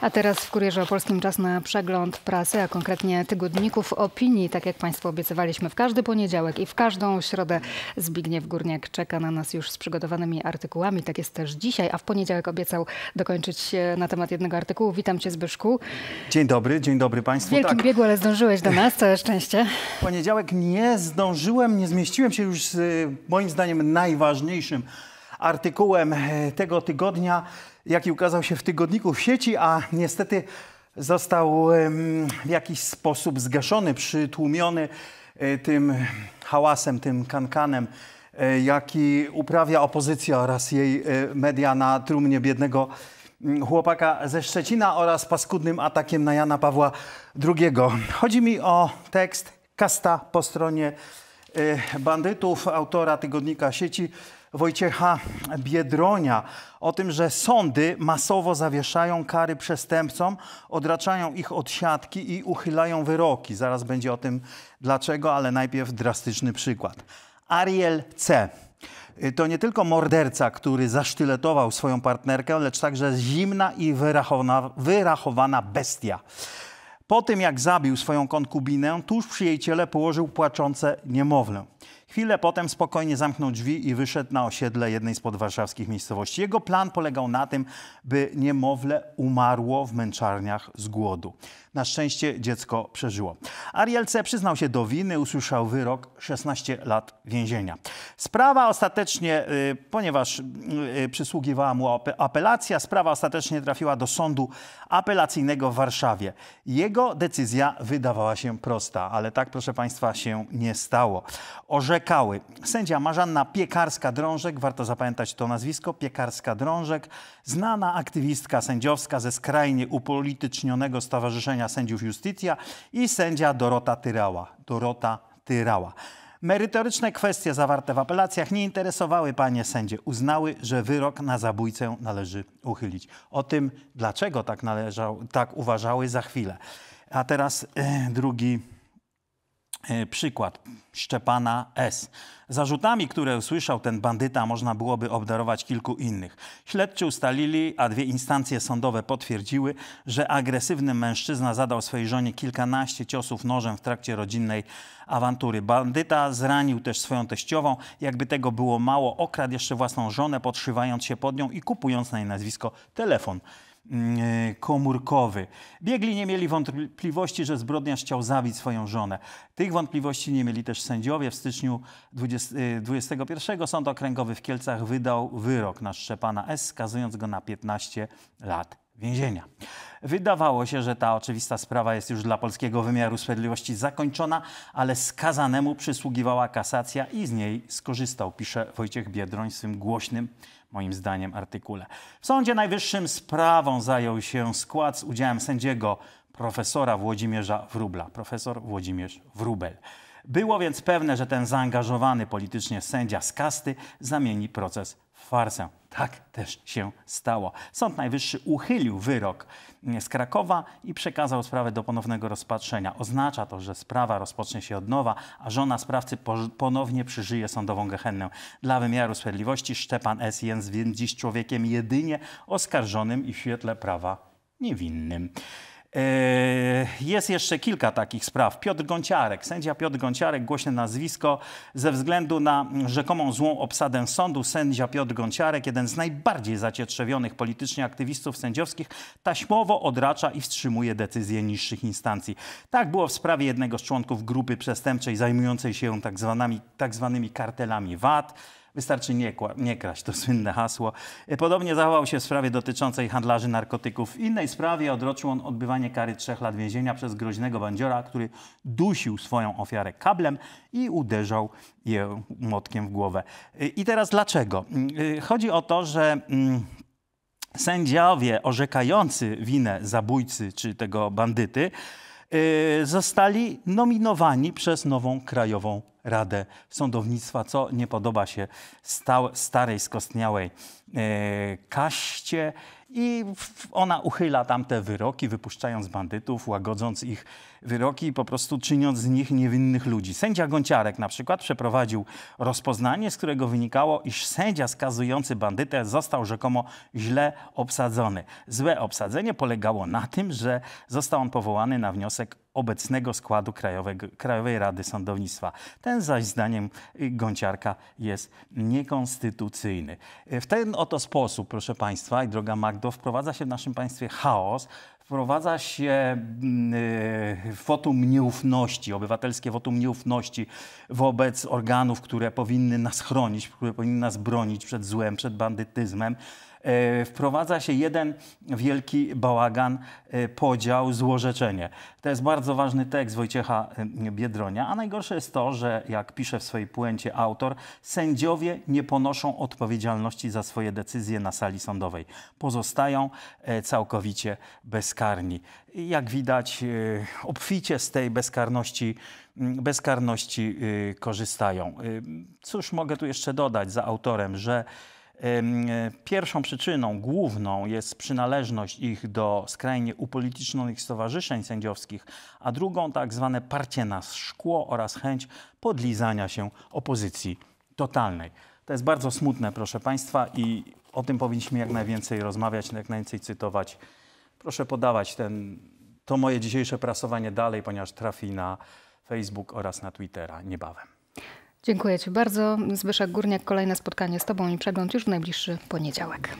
A teraz w Kurierze polskim czas na przegląd prasy, a konkretnie tygodników opinii. Tak jak Państwu obiecywaliśmy w każdy poniedziałek i w każdą środę Zbigniew Górniak czeka na nas już z przygotowanymi artykułami. Tak jest też dzisiaj, a w poniedziałek obiecał dokończyć e, na temat jednego artykułu. Witam Cię Zbyszku. Dzień dobry, dzień dobry Państwu. W wielkim tak. biegu, ale zdążyłeś do nas, całe szczęście. W poniedziałek nie zdążyłem, nie zmieściłem się już z e, moim zdaniem najważniejszym artykułem e, tego tygodnia, jaki ukazał się w tygodniku w sieci, a niestety został w jakiś sposób zgaszony, przytłumiony e, tym hałasem, tym kankanem, e, jaki uprawia opozycja oraz jej media na trumnie biednego chłopaka ze Szczecina oraz paskudnym atakiem na Jana Pawła II. Chodzi mi o tekst Kasta po stronie bandytów, autora tygodnika sieci, Wojciecha Biedronia o tym, że sądy masowo zawieszają kary przestępcom, odraczają ich od siatki i uchylają wyroki. Zaraz będzie o tym dlaczego, ale najpierw drastyczny przykład. Ariel C. To nie tylko morderca, który zasztyletował swoją partnerkę, lecz także zimna i wyrachowana, wyrachowana bestia. Po tym, jak zabił swoją konkubinę, tuż przy jej ciele położył płaczące niemowlę. Chwilę potem spokojnie zamknął drzwi i wyszedł na osiedle jednej z podwarszawskich miejscowości. Jego plan polegał na tym, by niemowlę umarło w męczarniach z głodu. Na szczęście dziecko przeżyło. Ariel C. przyznał się do winy, usłyszał wyrok 16 lat więzienia. Sprawa ostatecznie, y, ponieważ y, y, przysługiwała mu apelacja, sprawa ostatecznie trafiła do sądu apelacyjnego w Warszawie. Jego decyzja wydawała się prosta, ale tak, proszę Państwa, się nie stało. Orze orzekały. Sędzia Marzanna Piekarska-Drążek, warto zapamiętać to nazwisko, Piekarska-Drążek, znana aktywistka sędziowska ze skrajnie upolitycznionego Stowarzyszenia Sędziów Justitia i sędzia Dorota Tyrała. Dorota Tyrała. Merytoryczne kwestie zawarte w apelacjach nie interesowały panie sędzie. Uznały, że wyrok na zabójcę należy uchylić. O tym, dlaczego tak, należał, tak uważały, za chwilę. A teraz e, drugi E, przykład Szczepana S. Zarzutami, które usłyszał ten bandyta, można byłoby obdarować kilku innych. Śledczy ustalili, a dwie instancje sądowe potwierdziły, że agresywny mężczyzna zadał swojej żonie kilkanaście ciosów nożem w trakcie rodzinnej awantury. Bandyta zranił też swoją teściową, jakby tego było mało, okradł jeszcze własną żonę, podszywając się pod nią i kupując na jej nazwisko telefon Mm, e, komórkowy. Biegli nie mieli wątpliwości, że zbrodniarz chciał zabić swoją żonę. Tych wątpliwości nie mieli też sędziowie. W styczniu 2021 e, Sąd Okręgowy w Kielcach wydał wyrok na Szczepana S., skazując go na 15 lat więzienia. Wydawało się, że ta oczywista sprawa jest już dla polskiego wymiaru sprawiedliwości zakończona, ale skazanemu przysługiwała kasacja i z niej skorzystał, pisze Wojciech Biedroń w swym głośnym moim zdaniem, artykule. W Sądzie Najwyższym sprawą zajął się skład z udziałem sędziego profesora Włodzimierza Wrubla. Profesor Włodzimierz Wrubel. Było więc pewne, że ten zaangażowany politycznie sędzia z kasty zamieni proces w farsę. Tak też się stało. Sąd Najwyższy uchylił wyrok z Krakowa i przekazał sprawę do ponownego rozpatrzenia. Oznacza to, że sprawa rozpocznie się od nowa, a żona sprawcy ponownie przeżyje sądową gehennę. Dla wymiaru sprawiedliwości Szczepan S. Jens więc dziś człowiekiem jedynie oskarżonym i w świetle prawa niewinnym. Eee, jest jeszcze kilka takich spraw. Piotr Gąciarek, sędzia Piotr Gąciarek, głośne nazwisko, ze względu na mm, rzekomą złą obsadę sądu, sędzia Piotr Gąciarek, jeden z najbardziej zacietrzewionych politycznie aktywistów sędziowskich, taśmowo odracza i wstrzymuje decyzje niższych instancji. Tak było w sprawie jednego z członków grupy przestępczej zajmującej się tak zwanymi, tak zwanymi kartelami VAT. Wystarczy nie, nie kraść, to słynne hasło. E, podobnie zachował się w sprawie dotyczącej handlarzy narkotyków. W innej sprawie odroczył on odbywanie kary trzech lat więzienia przez groźnego bandziora, który dusił swoją ofiarę kablem i uderzał je młotkiem w głowę. E, I teraz dlaczego? Mm, e, chodzi o to, że mm, sędziowie orzekający winę zabójcy czy tego bandyty zostali nominowani przez nową krajową Radę Sądownictwa, co nie podoba się starej, skostniałej e, kaście. I ona uchyla tamte wyroki, wypuszczając bandytów, łagodząc ich wyroki i po prostu czyniąc z nich niewinnych ludzi. Sędzia Gonciarek na przykład przeprowadził rozpoznanie, z którego wynikało, iż sędzia skazujący bandytę został rzekomo źle obsadzony. Złe obsadzenie polegało na tym, że został on powołany na wniosek obecnego składu Krajowego, Krajowej Rady Sądownictwa. Ten zaś zdaniem y, Gąciarka jest niekonstytucyjny. Y, w ten oto sposób, proszę Państwa i droga Magdo, wprowadza się w naszym państwie chaos, wprowadza się mm, y, wotum nieufności, obywatelskie wotum nieufności wobec organów, które powinny nas chronić, które powinny nas bronić przed złem, przed bandytyzmem. E, wprowadza się jeden wielki bałagan, e, podział, złorzeczenie. To jest bardzo ważny tekst Wojciecha e, Biedronia, a najgorsze jest to, że jak pisze w swojej puencie autor, sędziowie nie ponoszą odpowiedzialności za swoje decyzje na sali sądowej. Pozostają całkowicie bez bezkarni. Jak widać, y, obficie z tej bezkarności, mm, bezkarności y, korzystają. Y, cóż mogę tu jeszcze dodać za autorem, że Pierwszą przyczyną główną jest przynależność ich do skrajnie upolitycznionych stowarzyszeń sędziowskich, a drugą tak zwane parcie na szkło oraz chęć podlizania się opozycji totalnej. To jest bardzo smutne, proszę Państwa, i o tym powinniśmy jak najwięcej rozmawiać, jak najwięcej cytować Proszę podawać ten, to moje dzisiejsze prasowanie dalej, ponieważ trafi na Facebook oraz na Twittera niebawem. Dziękuję Ci bardzo. Zbyszek Górniak, kolejne spotkanie z Tobą i przegląd już w najbliższy poniedziałek.